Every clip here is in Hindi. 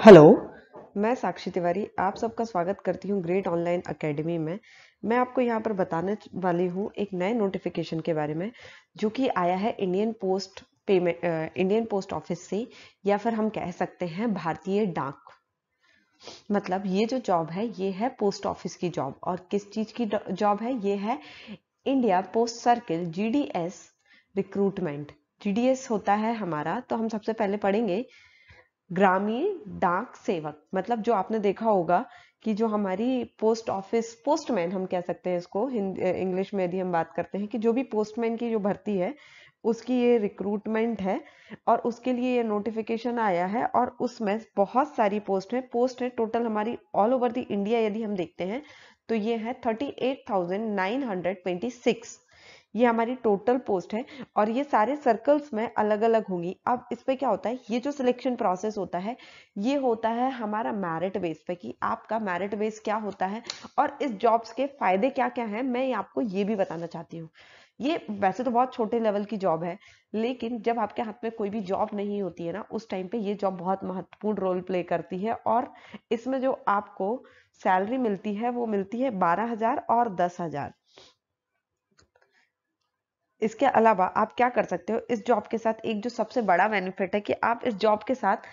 हेलो मैं साक्षी तिवारी आप सबका स्वागत करती हूँ ग्रेट ऑनलाइन एकेडमी में मैं आपको यहाँ पर बताने वाली हूँ एक नए नोटिफिकेशन के बारे में जो कि आया है Indian post payment Indian post office से या फिर हम कह सकते हैं भारतीय डाक मतलब ये जो जॉब है ये है पोस्ट ऑफिस की जॉब और किस चीज़ की जॉब है ये है India post circle GDS recruitment GDS होता है हमारा तो हम सबसे पहले पढ़ेंगे ग्रामीण डाक सेवक मतलब जो आपने देखा होगा कि जो हमारी पोस्ट ऑफिस पोस्टमैन हम कह सकते हैं इसको इंग्लिश में यदि हम बात करते हैं कि जो भी पोस्टमैन की जो भर्ती है उसकी ये रिक्रूटमेंट है और उसके लिए ये नोटिफिकेशन आया है और उसमें बहुत सारी पोस्ट है पोस्ट है टोटल हमारी ऑल ओवर द इंडिया यदि हम देखते हैं तो ये है thirty eight thousand nine hundred twenty six ये हमारी टोटल पोस्ट है और ये सारे सर्कल्स में अलग अलग होंगी अब इस पर क्या होता है ये जो सिलेक्शन प्रोसेस होता है ये होता है हमारा मैरिट बेस पे कि आपका मैरिट बेस क्या होता है और इस जॉब्स के फायदे क्या क्या हैं मैं आपको ये भी बताना चाहती हूँ ये वैसे तो बहुत छोटे लेवल की जॉब है लेकिन जब आपके हाथ में कोई भी जॉब नहीं होती है ना उस टाइम पे ये जॉब बहुत महत्वपूर्ण रोल प्ले करती है और इसमें जो आपको सैलरी मिलती है वो मिलती है बारह हज़ार और दस हज़ार इसके अलावा आप क्या कर सकते हो इस जॉब के साथ एक जो सबसे बड़ा बेनिफिट है कि आप इस जॉब के साथ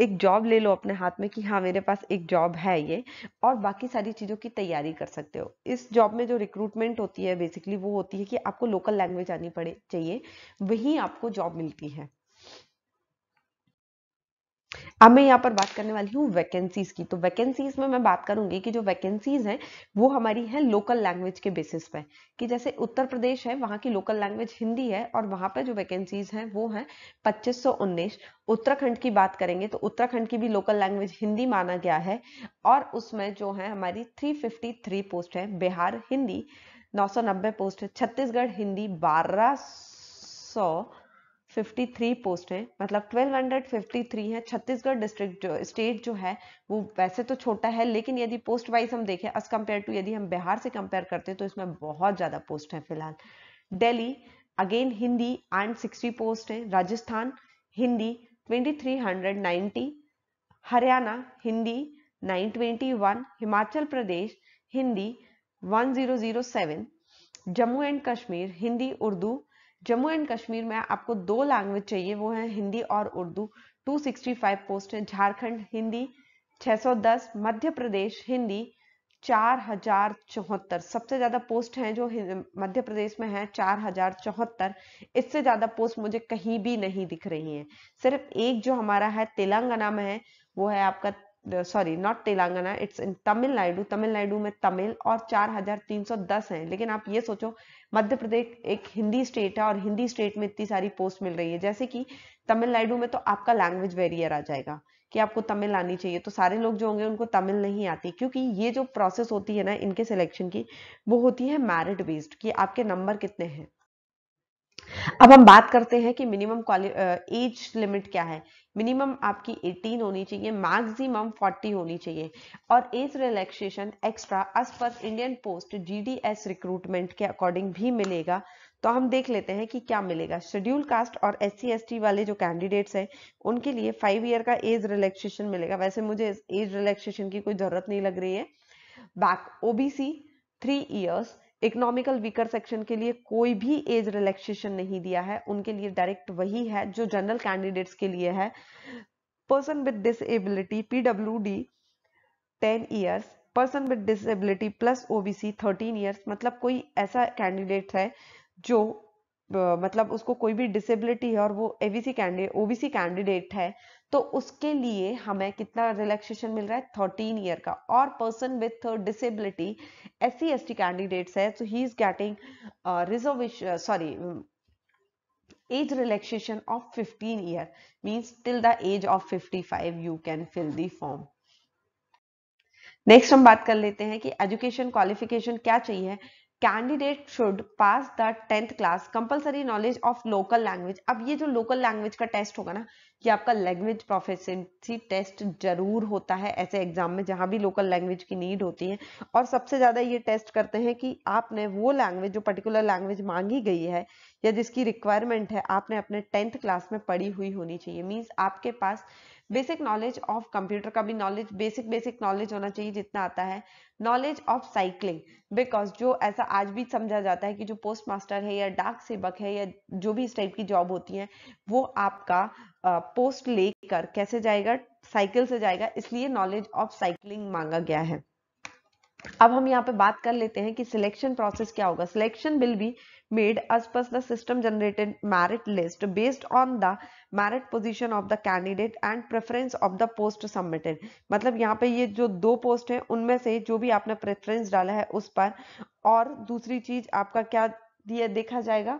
एक जॉब ले लो अपने हाथ में कि हाँ मेरे पास एक जॉब है ये और बाकी सारी चीज़ों की तैयारी कर सकते हो इस जॉब में जो रिक्रूटमेंट होती है बेसिकली वो होती है कि आपको लोकल लैंग्वेज आनी पड़े चाहिए वही आपको जॉब मिलती है अब मैं यहाँ पर बात करने वाली हूँ वैकेंसीज की तो वैकेंसीज में मैं बात करूंगी कि जो वैकेंसीज हैं वो हमारी है लोकल लैंग्वेज के बेसिस पे कि जैसे उत्तर प्रदेश है वहाँ की लोकल लैंग्वेज हिंदी है और वहाँ पर जो वैकेंसीज हैं वो हैं 2519 उत्तराखंड की बात करेंगे तो उत्तराखंड की भी लोकल लैंग्वेज हिंदी माना गया है और उसमें जो है हमारी थ्री पोस्ट है बिहार हिंदी नौ पोस्ट है छत्तीसगढ़ हिंदी बारह 53 पोस्ट हैं मतलब 1253 हैं छत्तीसगढ़ डिस्ट्रिक्ट जो स्टेट जो है वो वैसे तो छोटा है लेकिन यदि पोस्ट वाइज हम देखें एज कम्पेयर टू यदि हम बिहार से कंपेयर करते हैं तो इसमें बहुत ज़्यादा पोस्ट हैं फिलहाल Delhi again Hindi and 60 post हैं Rajasthan Hindi 2390 Haryana Hindi 921 Himachal Pradesh Hindi one Jammu and Kashmir Hindi Urdu Jammu and Kashmir में आपको दो लैंग्वेज चाहिए वो है हिंदी और उर्दू 265 पोस्ट है झारखंड हिंदी 610 मध्य प्रदेश हिंदी चार हजार चौहत्तर सबसे ज्यादा पोस्ट हैं जो मध्य प्रदेश में है चार हजार चौहत्तर इससे ज्यादा पोस्ट मुझे कहीं भी नहीं दिख रही हैं सिर्फ एक जो हमारा है तेलंगाना में है वो है आपका sorry not Telangana it's in Tamil Nadu Tamil Nadu में तमिल और 4310 हैं लेकिन आप ये सोचो मध्य प्रदेश एक हिंदी स्टेट है और हिंदी स्टेट में इतनी सारी पोस्ट मिल रही है जैसे कि तमिलनाडु में तो आपका लैंग्वेज बैरियर आ जाएगा कि आपको तमिल आनी चाहिए तो सारे लोग जो होंगे उनको तमिल नहीं आती क्योंकि ये जो प्रोसेस होती है ना इनके सिलेक्शन की वो होती है मैरिट बेस्ड कि आपके नंबर कितने हैं अब हम बात करते हैं कि मिनिमम एज लिमिट क्या है मिनिमम आपकी 18 होनी चाहिए मैक्सिमम 40 होनी चाहिए और age relaxation extra as per Indian post GDS recruitment के अकॉर्डिंग भी मिलेगा तो हम देख लेते हैं कि क्या मिलेगा शेड्यूल कास्ट और एस सी वाले जो कैंडिडेट्स हैं उनके लिए फाइव ईयर का एज रिलैक्सेशन मिलेगा वैसे मुझे एज रिलैक्सेशन की कोई जरूरत नहीं लग रही है back OBC three years economical weaker section के लिए कोई भी एज रिलैक्सेशन नहीं दिया है उनके लिए डायरेक्ट वही है जो जनरल कैंडिडेट्स के लिए है person with disability PW D ten years person with disability plus OBC thirteen years मतलब कोई ऐसा कैंडिडेट है जो मतलब उसको कोई भी डिसेबिलिटी है और वो एबीसी कैंडिडेट ओबीसी कैंडिडेट है तो उसके लिए हमें कितना रिलैक्सेशन मिल रहा है थर्टीन ईयर का और person with disability S C S T candidate है तो he is getting reservation sorry age relaxation of fifteen year means till the age of fifty five you can fill the form next हम बात कर लेते हैं कि एजुकेशन क्वालिफिकेशन क्या चाहिए candidate should pass the tenth class compulsory knowledge of local language अब ये जो लोकल लैंग्वेज का टेस्ट होगा ना ये आपका लैंग्वेज प्रोफेसेंसी टेस्ट जरूर होता है ऐसे एग्जाम में जहां भी लोकल लैंग्वेज की नीड होती है और सबसे ज़्यादा ये टेस्ट करते हैं कि आपने वो लैंग्वेज जो पर्टिकुलर लैंग्वेज मांगी गई है या जिसकी रिक्वायरमेंट है आपने अपने टेंथ क्लास में पढ़ी हुई होनी चाहिए मीन्स आपके पास बेसिक नॉलेज ऑफ कंप्यूटर का भी नॉलेज बेसिक बेसिक नॉलेज होना चाहिए जितना आता है नॉलेज ऑफ साइकिलिंग बिकॉज जो ऐसा आज भी समझा जाता है कि जो पोस्ट मास्टर है या डाक सेवक है या जो भी इस टाइप की जॉब होती है वो आपका पोस्ट लेकर कैसे जाएगा साइकिल से जाएगा इसलिए नॉलेज ऑफ साइकिलिंग मांगा गया है अब हम यहाँ पे बात कर लेते हैं कि सिलेक्शन प्रोसेस क्या होगा selection will be made as per system generated merit list based on the merit position of the candidate and preference of the post submitted मतलब यहाँ पे ये जो दो पोस्ट है उनमें से जो भी आपने प्रेफरेंस डाला है उस पर और दूसरी चीज आपका क्या दिया देखा जाएगा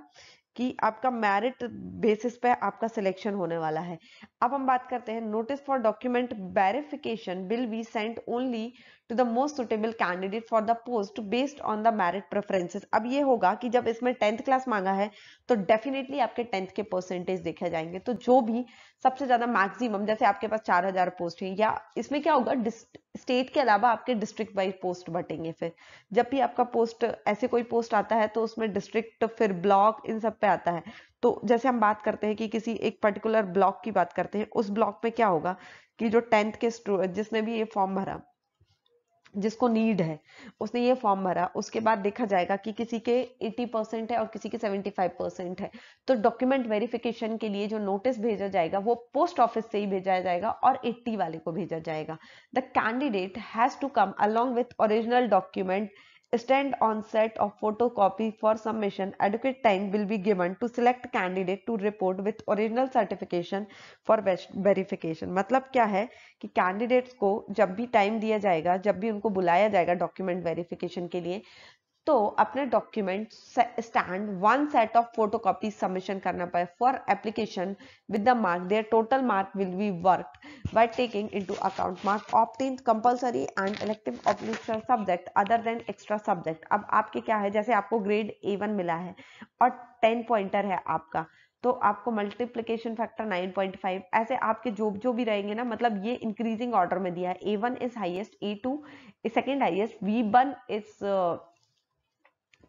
कि आपका मेरिट बेसिस पे आपका सिलेक्शन होने वाला है अब हम बात करते हैं notice for document verification will be sent only to the most suitable candidate for the post based on the merit preferences अब ये होगा कि जब इसमें टेंथ क्लास मांगा है तो डेफिनेटली आपके टेंथ के परसेंटेज देखे जाएंगे तो जो भी सबसे ज्यादा मैक्सिमम जैसे आपके पास चार हजार पोस्ट है या इसमें क्या होगा स्टेट के अलावा आपके डिस्ट्रिक्ट वाइज पोस्ट बटेंगे फिर जब भी आपका पोस्ट ऐसे कोई पोस्ट आता है तो उसमें डिस्ट्रिक्ट फिर ब्लॉक इन सब पे आता है तो जैसे हम बात करते हैं कि किसी एक पर्टिकुलर ब्लॉक की बात करते हैं उस ब्लॉक में क्या होगा कि जो टेंथ के जिसने भी ये फॉर्म भरा जिसको नीड है उसने ये फॉर्म भरा उसके बाद देखा जाएगा कि किसी के 80 परसेंट है और किसी के 75 परसेंट है तो डॉक्यूमेंट वेरिफिकेशन के लिए जो नोटिस भेजा जाएगा वो पोस्ट ऑफिस से ही भेजा जाएगा और 80 वाले को भेजा जाएगा the candidate has to come along with original document stand on set of photocopy for submission adequate time will be given to select candidate to report with original certification for verification matlab kya hai ki candidates ko jab bhi time diya jayega jab bhi unko bulaya jayega document verification ke liye तो अपने document stand one set of photo copy submission करना पड़े for application with the mark their total mark will be work by taking into account mark obtain compulsory and elective optional subject other than extra subject अब आपके क्या है जैसे आपको ग्रेड ए वन मिला है और टेन पॉइंटर है आपका तो आपको मल्टीप्लीकेशन फैक्टर 9.5 ऐसे आपके जो जो भी रहेंगे ना मतलब ये इंक्रीजिंग ऑर्डर में दिया है A one is highest A two second highest V one is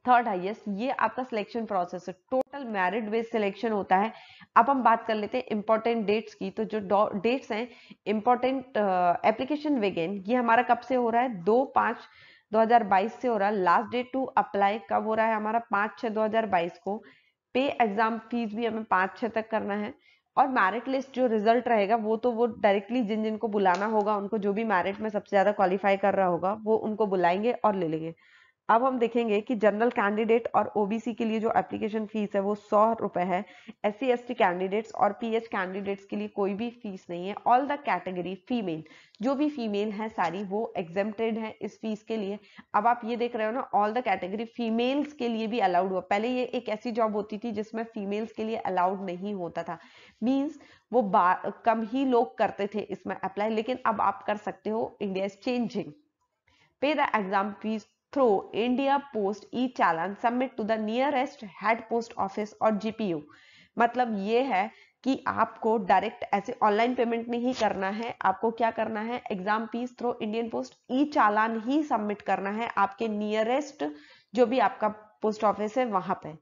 third highest ये आपका सिलेक्शन प्रोसेस है टोटल मैरिट बेस्ड सिलेक्शन होता है अब हम बात कर लेते हैं इंपॉर्टेंट डेट्स की तो जो डेट्स हैं इंपॉर्टेंट एप्लीकेशन वेगेन ये हमारा कब से हो रहा है दो पाँच 2022 से हो रहा है लास्ट डेट टू अप्लाई कब हो रहा है हमारा पाँच छः 2022 को पे एग्जाम फीस भी हमें पाँच छः तक करना है और मैरिट लिस्ट जो रिजल्ट रहेगा वो तो वो डायरेक्टली जिन जिनको बुलाना होगा उनको जो भी मैरिट में सबसे ज़्यादा क्वालिफाई कर रहा होगा वो उनको बुलाएंगे और ले लेंगे अब हम देखेंगे कि जनरल कैंडिडेट और ओबीसी के लिए जो एप्लीकेशन फीस है वो सौ रुपए है एस सी कैंडिडेट्स और पीएच कैंडिडेट्स के लिए कोई भी फीस नहीं है ऑल द कैटेगरी फीमेल जो भी फीमेल है सारी वो एग्जेप्टेड है इस फीस के लिए अब आप ये देख रहे हो ना ऑल द कैटेगरी फीमेल्स के लिए भी अलाउड हुआ पहले ये एक ऐसी जॉब होती थी जिसमें फीमेल्स के लिए अलाउड नहीं होता था मीन्स वो कम ही लोग करते थे इसमें अप्लाई लेकिन अब आप कर सकते हो India is changing pay the exam fees through India Post e-challan submit to the nearest head post office और जीपीओ मतलब ये है कि आपको डायरेक्ट ऐसे ऑनलाइन पेमेंट नहीं करना है आपको क्या करना है exam fees through Indian post e challan ही सबमिट करना है आपके नियरेस्ट जो भी आपका पोस्ट ऑफिस है वहां पे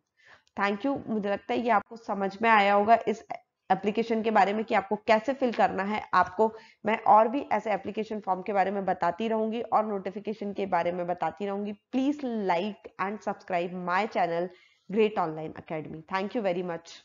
थैंक यू मुझे लगता है ये आपको समझ में आया होगा इस एप्लीकेशन के बारे में कि आपको कैसे फिल करना है आपको मैं और भी ऐसे एप्लीकेशन फॉर्म के बारे में बताती रहूंगी और नोटिफिकेशन के बारे में बताती रहूंगी please like and subscribe my channel great online academy thank you very much